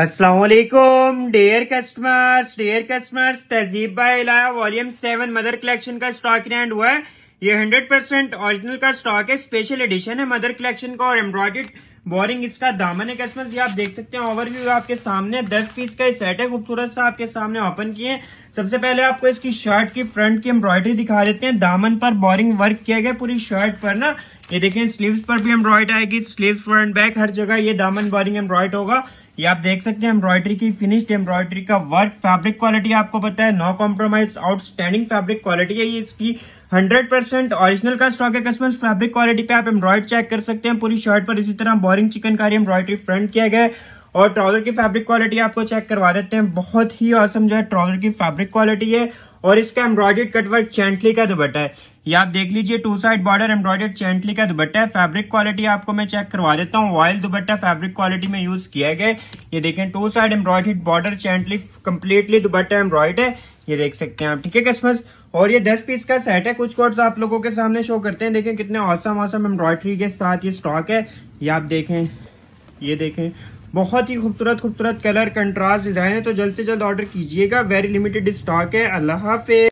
असलाकुम dear customers dear customers तहजीब भाई लाया वॉल्यूम सेवन मदर कलेक्शन का स्टॉक इनहैंड हुआ है ये हंड्रेड परसेंट ऑरिजिनल का स्टॉक है स्पेशल एडिशन है मदर कलेक्शन का और एम्ब्रॉयड बोरिंग इसका दामन है कस्टमर्स ये आप देख सकते हैं ओवरव्यू आपके सामने दस पीस का सेट है खूबसूरत सा आपके सामने ओपन किए सबसे पहले आपको इसकी शर्ट की फ्रंट की एम्ब्रॉयडरी दिखा देते हैं दामन पर बोरिंग वर्क किया गया पूरी शर्ट पर ना ये देखें स्लीव्स पर भी एम्ब्रॉयड आएगी स्लीव्स फ्रंट बैक हर जगह ये दामन बोरिंग एम्ब्रॉयड होगा ये आप देख सकते हैं एम्ब्रॉयडरी की फिनिश्ड एम्ब्रॉयडरी का वर्क फैब्रिक क्वालिटी आपको पता है no compromise outstanding fabric quality है ये इसकी हंड्रेड परसेंट ऑरिजिनल का स्टॉक है कस्टमर्स फैब्रिक क्वालिटी पे आप एम्ब्रॉयड चेक कर सकते हैं पूरी शर्ट पर इसी तरह बोरिंग चिकनकारी एम्ब्रॉयडरी फ्रंट किया गया और ट्राउजर की फैब्रिक क्वालिटी आपको चेक करवा देते हैं बहुत ही औसम जो है ट्राउजर की फैब्रिक क्वालिटी है और इसका एम्ब्रॉयडेड कटवर्क चैंटली का दुपट्टा है ये आप देख लीजिए two side border embroidered chantilly का दुपट्टा है फैब्रिक क्वालिटी आपको मैं चेक करवा देता हूँ ऑयल दुपट्टा फैब्रिक क्वालिटी में यूज किया गया ये देखें two side embroidered border chantilly completely dupatta एम्ब्रॉयड है ये देख सकते हैं आप ठीक है कस्टमर्स और ये दस पीस का सेट है कुछ कोड्स आप लोगों के सामने शो करते हैं देखें कितने औसम औसम एम्ब्रॉयडरी के साथ ये स्टॉक है ये आप देखें ये देखें बहुत ही खूबसूरत खूबसूरत कलर कंट्रास्ट डिजाइन है तो जल्द से जल्द ऑर्डर कीजिएगा वेरी लिमिटेड स्टॉक है अल्लाह हाफिज